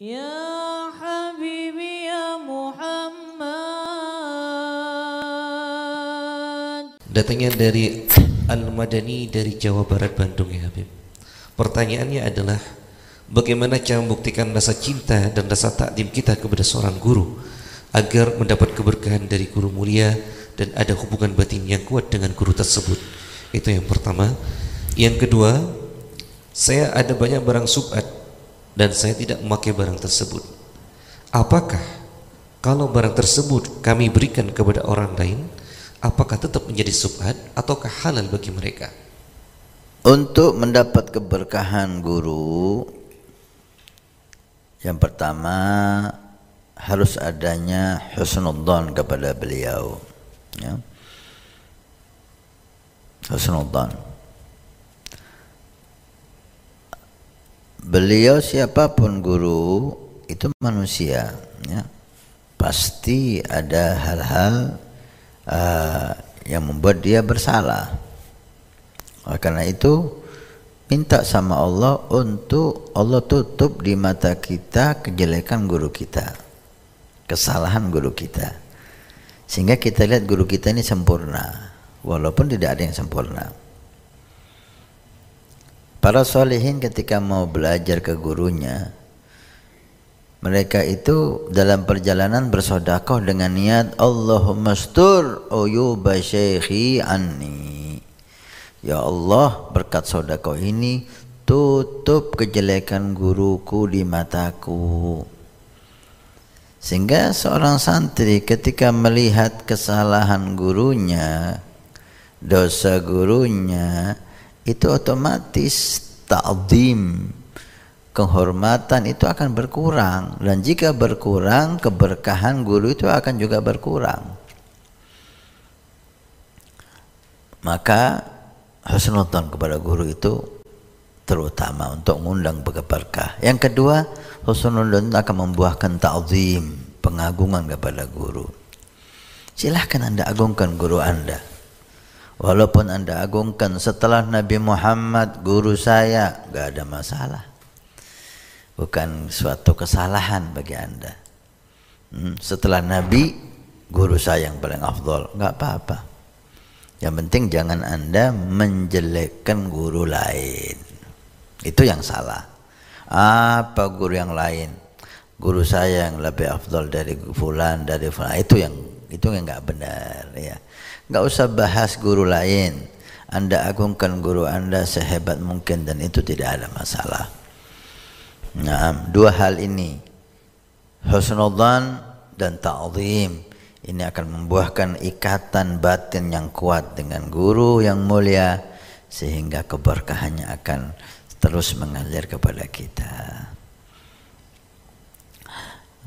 Ya Habibi ya Muhammad Datangnya dari Al-Madani dari Jawa Barat Bandung ya Habib Pertanyaannya adalah Bagaimana cara membuktikan rasa cinta dan rasa takdim kita kepada seorang guru Agar mendapat keberkahan dari guru mulia Dan ada hubungan batin yang kuat dengan guru tersebut Itu yang pertama Yang kedua Saya ada banyak barang subat dan saya tidak memakai barang tersebut. Apakah kalau barang tersebut kami berikan kepada orang lain, apakah tetap menjadi subhat ataukah halal bagi mereka? Untuk mendapat keberkahan guru, yang pertama harus adanya husnudzon kepada beliau. Ya. Husnudzon. beliau siapapun guru itu manusia ya pasti ada hal-hal uh, yang membuat dia bersalah oleh karena itu minta sama Allah untuk Allah tutup di mata kita kejelekan guru kita kesalahan guru kita sehingga kita lihat guru kita ini sempurna walaupun tidak ada yang sempurna Para solehin ketika mau belajar ke gurunya, mereka itu dalam perjalanan bersodakoh dengan niat Allahumma stur uyuba syekhi anni. Ya Allah berkat sodakoh ini tutup kejelekan guruku di mataku. Sehingga seorang santri ketika melihat kesalahan gurunya, dosa gurunya, itu otomatis ta'zim kehormatan itu akan berkurang dan jika berkurang keberkahan guru itu akan juga berkurang maka husnudzon kepada guru itu terutama untuk mengundang berkah yang kedua husnudzon akan membuahkan ta'zim pengagungan kepada guru silahkan anda agungkan guru anda Walaupun Anda agungkan setelah Nabi Muhammad guru saya, nggak ada masalah. Bukan suatu kesalahan bagi Anda. Hmm, setelah Nabi, guru saya yang paling afdol, nggak apa-apa. Yang penting jangan Anda menjelekkan guru lain. Itu yang salah. Apa guru yang lain? Guru saya yang lebih afdol dari fulan, dari fulan. Itu yang itu yang nggak benar ya Nggak usah bahas guru lain. Anda agungkan guru Anda sehebat mungkin dan itu tidak ada masalah. Nah, dua hal ini husnudzan dan ta'zim ini akan membuahkan ikatan batin yang kuat dengan guru yang mulia sehingga keberkahannya akan terus mengalir kepada kita.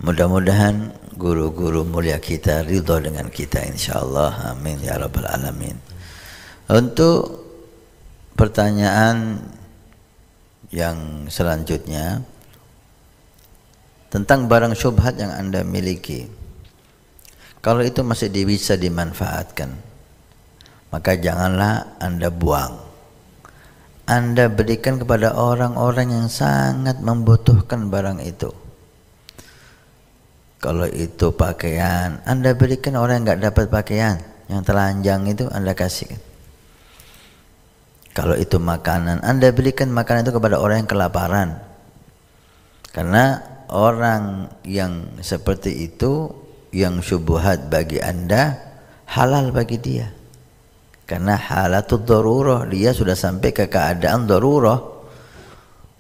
Mudah-mudahan guru-guru mulia kita ridho dengan kita insya Allah amin ya rabbal alamin untuk pertanyaan yang selanjutnya tentang barang syubhat yang anda miliki kalau itu masih bisa dimanfaatkan maka janganlah anda buang anda berikan kepada orang-orang yang sangat membutuhkan barang itu kalau itu pakaian, Anda berikan orang yang nggak dapat pakaian, yang telanjang itu Anda kasih. Kalau itu makanan, Anda berikan makanan itu kepada orang yang kelaparan. Karena orang yang seperti itu yang syubhat bagi Anda halal bagi dia. Karena halatul darurah, dia sudah sampai ke keadaan darurah.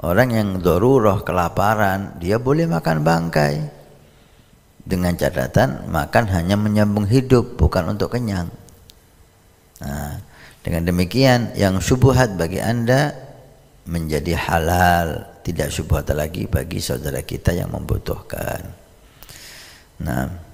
Orang yang darurah kelaparan, dia boleh makan bangkai. Dengan catatan makan hanya menyambung hidup bukan untuk kenyang. Nah, dengan demikian yang subuhat bagi Anda menjadi halal, tidak subuhat lagi bagi saudara kita yang membutuhkan. Nah,